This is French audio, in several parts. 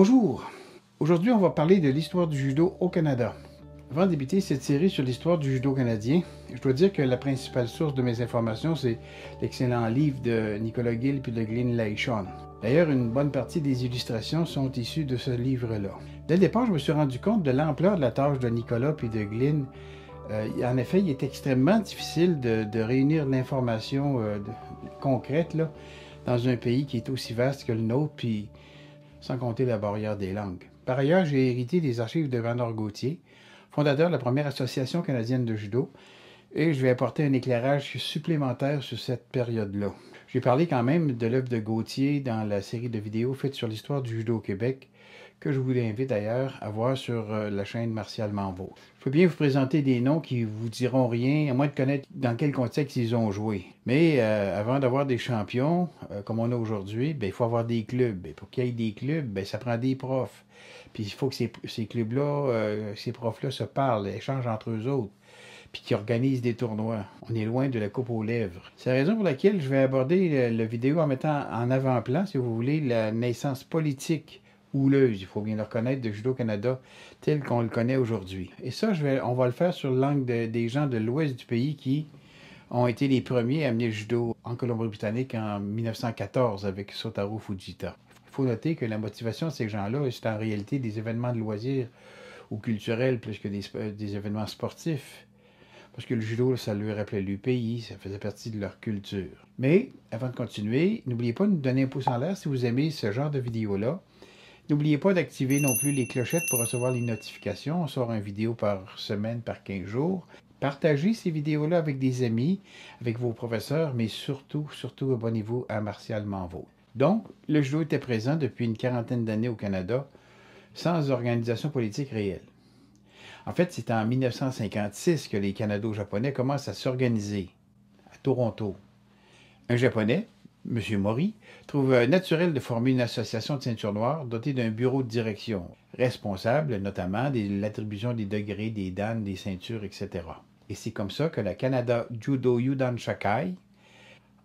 Bonjour. Aujourd'hui, on va parler de l'histoire du judo au Canada. Avant de cette série sur l'histoire du judo canadien, je dois dire que la principale source de mes informations, c'est l'excellent livre de Nicolas Gill puis de Glenn Laichon. D'ailleurs, une bonne partie des illustrations sont issues de ce livre-là. Dès le départ, je me suis rendu compte de l'ampleur de la tâche de Nicolas puis de Glenn. Euh, en effet, il est extrêmement difficile de, réunir l'information euh, concrète là, dans un pays qui est aussi vaste que le nôtre, puis sans compter la barrière des langues. Par ailleurs, j'ai hérité des archives de Vandor Gauthier, fondateur de la première association canadienne de judo, et je vais apporter un éclairage supplémentaire sur cette période-là. J'ai parlé quand même de l'œuvre de Gauthier dans la série de vidéos faites sur l'histoire du judo au Québec, que je vous invite d'ailleurs à voir sur euh, la chaîne Martial Mambo. Je peux bien vous présenter des noms qui vous diront rien, à moins de connaître dans quel contexte ils ont joué. Mais euh, avant d'avoir des champions, euh, comme on a aujourd'hui, ben, il faut avoir des clubs. Et pour qu'il y ait des clubs, ben, ça prend des profs. Puis il faut que ces, clubs-là, ces profs-là se parlent, échangent entre eux autres puis qu'ils organisent des tournois. On est loin de la coupe aux lèvres. C'est la raison pour laquelle je vais aborder le, vidéo en mettant en avant-plan, si vous voulez, la naissance politique houleuse, il faut bien le reconnaître, de Judo Canada tel qu'on le connaît aujourd'hui. Et ça, on va le faire sur l'angle des gens de l'ouest du pays qui ont été les premiers à amener le judo en Colombie-Britannique en 1914 avec Sotaro Fujita. Il faut noter que la motivation de ces gens-là, c'est en réalité des événements de loisirs ou culturels plus que des, événements sportifs parce que le judo, ça lui rappelait le pays, ça faisait partie de leur culture. Mais avant de continuer, n'oubliez pas de nous donner un pouce en l'air si vous aimez ce genre de vidéo-là. N'oubliez pas d'activer non plus les clochettes pour recevoir les notifications. On sort une vidéo par semaine, par 15 jours. Partagez ces vidéos-là avec des amis, avec vos professeurs, mais surtout, surtout abonnez-vous à Martial Manvaux. Donc, le jeu était présent depuis une quarantaine d'années au Canada, sans organisation politique réelle. En fait, c'est en 1956 que les Canado-Japonais commencent à s'organiser à Toronto. Un Japonais, M. Maury, trouve naturel de former une association de ceinture noire dotée d'un bureau de direction, responsable notamment de l'attribution des degrés, des danes, des ceintures, etc. Et c'est comme ça que la Canada Judo Yudan Shakai,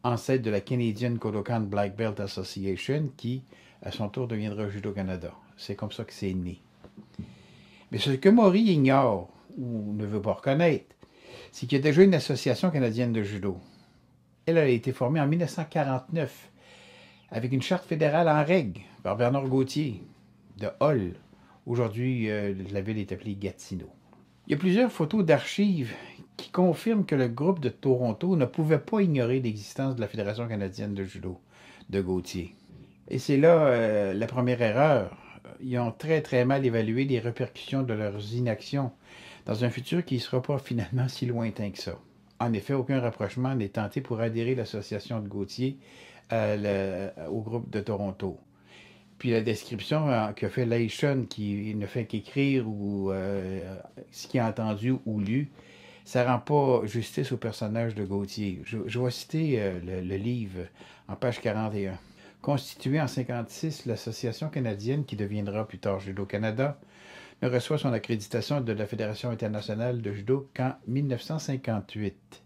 ancêtre de la Canadian Kodokan Black Belt Association, qui, à son tour, deviendra Judo Canada. C'est comme ça que c'est né. Mais ce que Maury ignore ou ne veut pas reconnaître, c'est qu'il y a déjà une association canadienne de judo, elle, a été formée en 1949 avec une charte fédérale en règle par Bernard Gauthier de Hall. Aujourd'hui, euh, la ville est appelée Gatineau. Il y a plusieurs photos d'archives qui confirment que le groupe de Toronto ne pouvait pas ignorer l'existence de la Fédération canadienne de judo de Gauthier. Et c'est là euh, la première erreur. Ils ont très très mal évalué les répercussions de leurs inactions dans un futur qui ne sera pas finalement si lointain que ça. En effet, aucun rapprochement n'est tenté pour adhérer l'association de Gauthier euh, euh, au groupe de Toronto. Puis la description euh, que fait Leishon, qui ne fait qu'écrire ou ce qu'il a entendu ou lu, ça ne rend pas justice au personnage de Gauthier. Je, je vais citer le, livre en page 41. Constituée en 1956, l'Association canadienne qui deviendra plus tard Judo-Canada reçoit son accréditation de la Fédération internationale de judo qu'en 1958.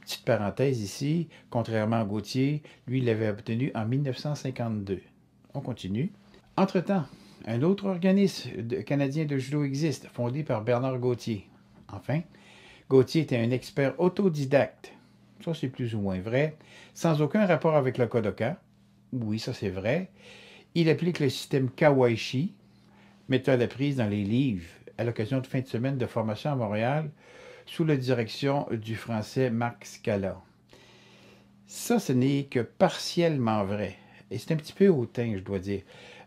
Petite parenthèse ici, contrairement à Gauthier, lui l'avait obtenu en 1952. On continue. Entre-temps, un autre organisme canadien de judo existe, fondé par Bernard Gauthier. Enfin, Gauthier était un expert autodidacte. Ça, c'est plus ou moins vrai. Sans aucun rapport avec le Kodoka. Oui, ça, c'est vrai. Il applique le système Kawaishi, la prise dans les livres à l'occasion de fin de semaine de formation à Montréal sous la direction du français Marc Scala. Ça, ce n'est que partiellement vrai. Et c'est un petit peu hautain, je dois dire,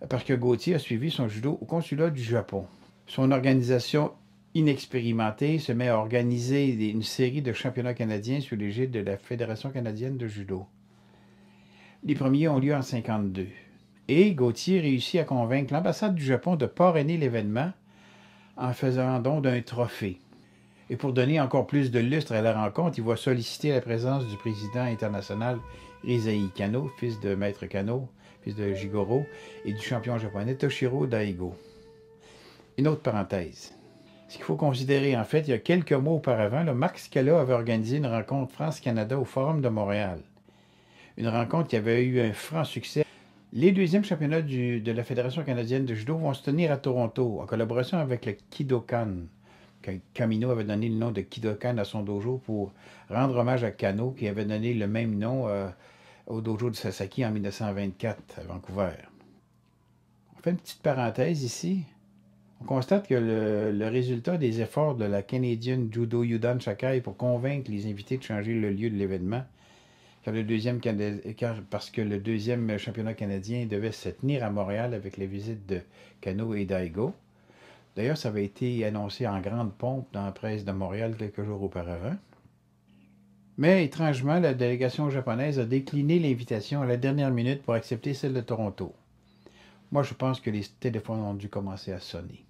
parce que Gauthier a suivi son judo au consulat du Japon. Son organisation inexpérimentée se met à organiser une série de championnats canadiens sous l'égide de la Fédération canadienne de judo. Les premiers ont lieu en 1952. Et Gauthier réussit à convaincre l'ambassade du Japon de parrainer l'événement en faisant don d'un trophée. Et pour donner encore plus de lustre à la rencontre, il va solliciter la présence du président international Rizai Kano, fils de Maître Kano, fils de Jigoro, et du champion japonais Toshiro Daigo. Une autre parenthèse. Ce qu'il faut considérer, en fait, il y a quelques mois auparavant, le Marc Scala avait organisé une rencontre France-Canada au Forum de Montréal. Une rencontre qui avait eu un franc succès les deuxièmes championnats de la Fédération canadienne de judo vont se tenir à Toronto en collaboration avec le Kidokan. Camino avait donné le nom de Kidokan à son dojo pour rendre hommage à Kano qui avait donné le même nom euh, au dojo de Sasaki en 1924 à Vancouver. On fait une petite parenthèse ici. On constate que le, le résultat des efforts de la Canadienne Judo Yudan Shakai pour convaincre les invités de changer le lieu de l'événement le deuxième parce que le deuxième championnat canadien devait se tenir à Montréal avec les visites de Cano et Daigo. D'ailleurs, ça avait été annoncé en grande pompe dans la presse de Montréal quelques jours auparavant. Mais étrangement, la délégation japonaise a décliné l'invitation à la dernière minute pour accepter celle de Toronto. Moi, je pense que les téléphones ont dû commencer à sonner.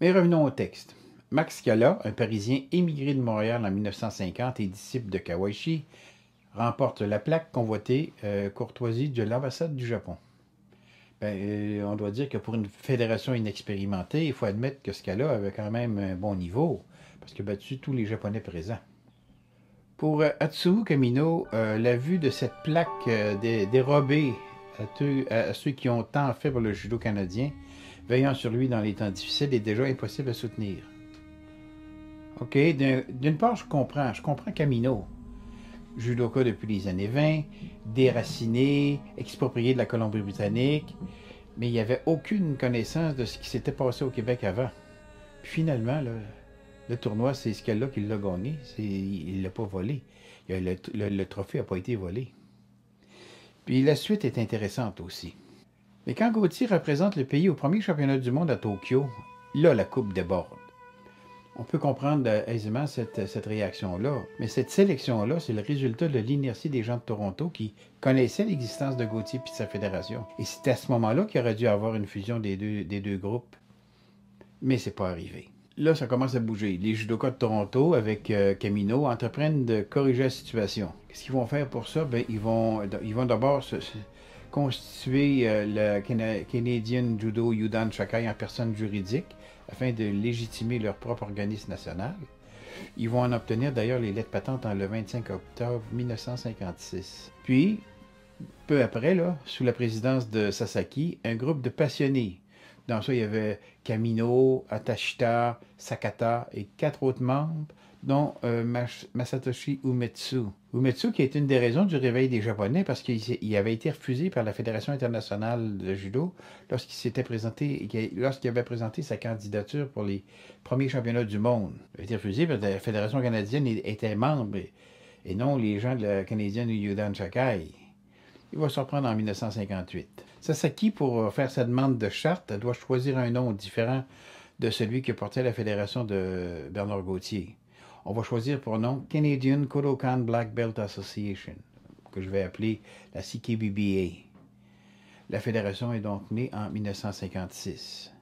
Mais revenons au texte. Max Scala, un Parisien émigré de Montréal en 1950 et disciple de Kawashi, remporte la plaque convoitée euh, courtoisie de l'ambassade du Japon. Ben, euh, on doit dire que pour une fédération inexpérimentée, il faut admettre que ce cas-là avait quand même un bon niveau, parce a battu tous les Japonais présents. Pour euh, Atsumu Kamino, la vue de cette plaque dérobée à, ceux qui ont tant fait pour le judo canadien, veillant sur lui dans les temps difficiles, est déjà impossible à soutenir. OK, d'une part, je comprends. Je comprends Kamino judoka depuis les années 20, déraciné, exproprié de la Colombie-Britannique, mais il n'y avait aucune connaissance de ce qui s'était passé au Québec avant. Puis finalement, le tournoi, c'est ce qu'elle a l'a gagné. Il ne l'a pas volé. le, trophée n'a pas été volé. Puis la suite est intéressante aussi. Mais quand Gauthier représente le pays au premier championnat du monde à Tokyo, là, la coupe déborde. On peut comprendre euh, aisément cette, euh, cette réaction-là, mais cette sélection-là, c'est le résultat de l'inertie des gens de Toronto qui connaissaient l'existence de Gauthier et de sa fédération. Et c'est à ce moment-là qu'il aurait dû y avoir une fusion des deux, des deux groupes. Mais c'est pas arrivé. Là, ça commence à bouger. Les judokas de Toronto, avec euh, Camino, entreprennent de corriger la situation. Qu'est-ce qu'ils vont faire pour ça? Ben, ils vont, ils vont d'abord constituer le Canadian Judo Yudan Shakai en personne juridique afin de légitimer leur propre organisme national. Ils vont en obtenir d'ailleurs les lettres patentes en le 25 octobre 1956. Puis, peu après, là, sous la présidence de Sasaki, un groupe de passionnés. Dans ça, il y avait Kamino, Atashita, Sakata et quatre autres membres dont euh, Masatoshi Umetsu. Umetsu qui est une des raisons du réveil des Japonais parce qu'il avait été refusé par la Fédération internationale de judo lorsqu'il s'était présenté, lorsqu'il avait présenté sa candidature pour les premiers championnats du monde. Il avait été refusé parce que la Fédération canadienne était membre et non les gens de la canadienne Yudan Shakai. Il va surprendre en 1958. Sasaki, pour euh, faire sa demande de charte, doit choisir un nom différent de celui que portait la Fédération de Bernard Gauthier on va choisir pour nom Canadian Kodokan Black Belt Association, que je vais appeler la CKBBA. La fédération est donc née en 1956.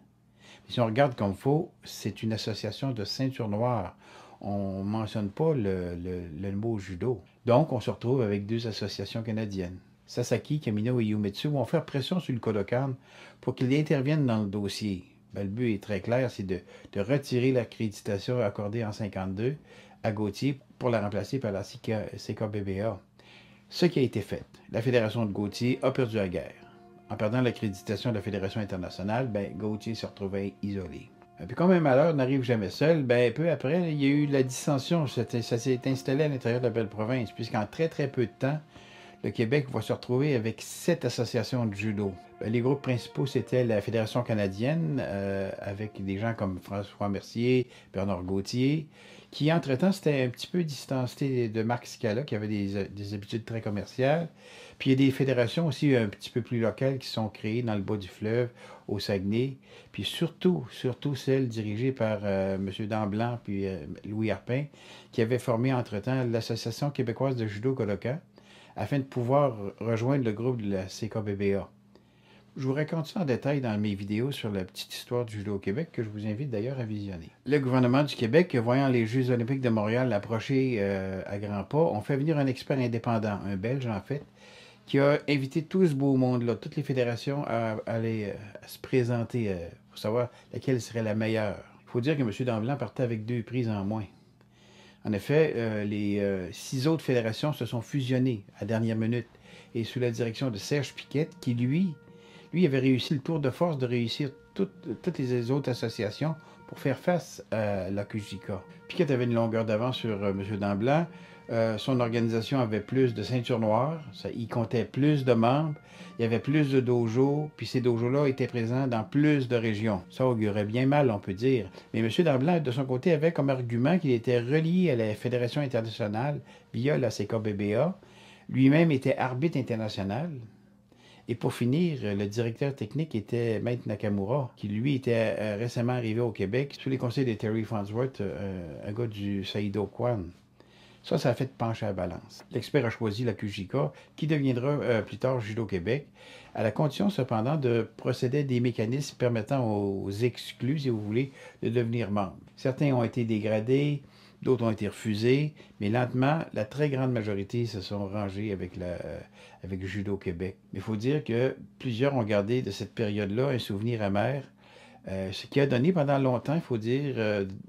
Si on regarde comme faut, c'est une association de ceinture noire. On ne mentionne pas le, mot judo. Donc, on se retrouve avec deux associations canadiennes. Sasaki, Kamino et Yumetsu vont faire pression sur le Kodokan pour qu'il intervienne dans le dossier. Ben, le but est très clair, c'est de, retirer l'accréditation accordée en 52 à Gauthier pour la remplacer par la CKBBA. Ce qui a été fait, la Fédération de Gauthier a perdu la guerre. En perdant l'accréditation de la Fédération internationale, ben, Gauthier se retrouvait isolé. Et puis comme un malheur n'arrive jamais seul, ben, peu après, il y a eu la dissension, ça, s'est installé à l'intérieur de la belle province, puisqu'en très très peu de temps, le Québec va se retrouver avec sept associations de judo. Euh, les groupes principaux, c'était la Fédération canadienne, euh, avec des gens comme François Mercier, Bernard Gauthier, qui entre-temps c'était un petit peu distancé de Marc Scala, qui avait des, habitudes très commerciales. Puis il y a des fédérations aussi un petit peu plus locales qui sont créées dans le bas du fleuve, au Saguenay. Puis surtout, surtout celle dirigée par euh, M. Damblanc puis Louis Harpin, qui avaient formé entre-temps l'Association québécoise de judo colocant afin de pouvoir rejoindre le groupe de la CKBBA. Je vous raconte ça en détail dans mes vidéos sur la petite histoire du judo au Québec que je vous invite d'ailleurs à visionner. Le gouvernement du Québec, voyant les Jeux olympiques de Montréal approcher euh, à grands pas, ont fait venir un expert indépendant, un Belge en fait, qui a invité tout ce beau monde-là, toutes les fédérations à, aller euh, se présenter euh, pour savoir laquelle serait la meilleure. Il faut dire que M. Danblanc partait avec deux prises en moins. En effet, euh, les euh, six autres fédérations se sont fusionnées à dernière minute et sous la direction de Serge Piquette, qui lui, lui avait réussi le tour de force de réussir toutes, les autres associations pour faire face à la QJK. Piquette avait une longueur d'avance sur euh, M. Damblin, euh, son organisation avait plus de ceintures noires, ça, il comptait plus de membres, il y avait plus de dojos, puis ces dojos-là étaient présents dans plus de régions. Ça augurait bien mal, on peut dire. Mais M. Darblanc, de son côté, avait comme argument qu'il était relié à la Fédération internationale via la CKBBA. Lui-même était arbitre international, et pour finir, le directeur technique était Maître Nakamura, qui lui était euh, récemment arrivé au Québec sous les conseils de Terry Farnsworth, euh, un gars du Saido Kwan. Ça, ça a fait pencher la balance. L'expert a choisi la QJK, qui deviendra euh, plus tard Judo-Québec, à la condition cependant de procéder à des mécanismes permettant aux exclus, si vous voulez, de devenir membres. Certains ont été dégradés, d'autres ont été refusés, mais lentement, la très grande majorité se sont rangés avec, euh, avec Judo-Québec. Mais il faut dire que plusieurs ont gardé de cette période-là un souvenir amer, euh, ce qui a donné pendant longtemps, il faut dire,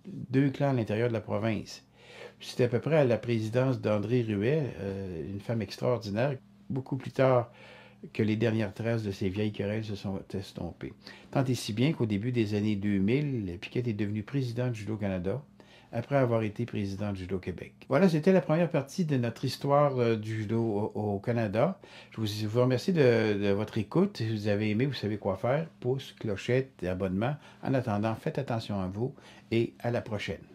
deux clans à l'intérieur de la province. C'était à peu près à la présidence d'André Ruet, euh, une femme extraordinaire, beaucoup plus tard que les dernières traces de ces vieilles querelles se sont estompées. Tant et si bien qu'au début des années 2000, Piquette est devenu président du Judo-Canada, après avoir été président du Judo Québec. Voilà, c'était la première partie de notre histoire euh, du judo au, Canada. Je vous, remercie de, de, votre écoute. Si vous avez aimé, vous savez quoi faire. Pouce, clochette, abonnement. En attendant, faites attention à vous et à la prochaine.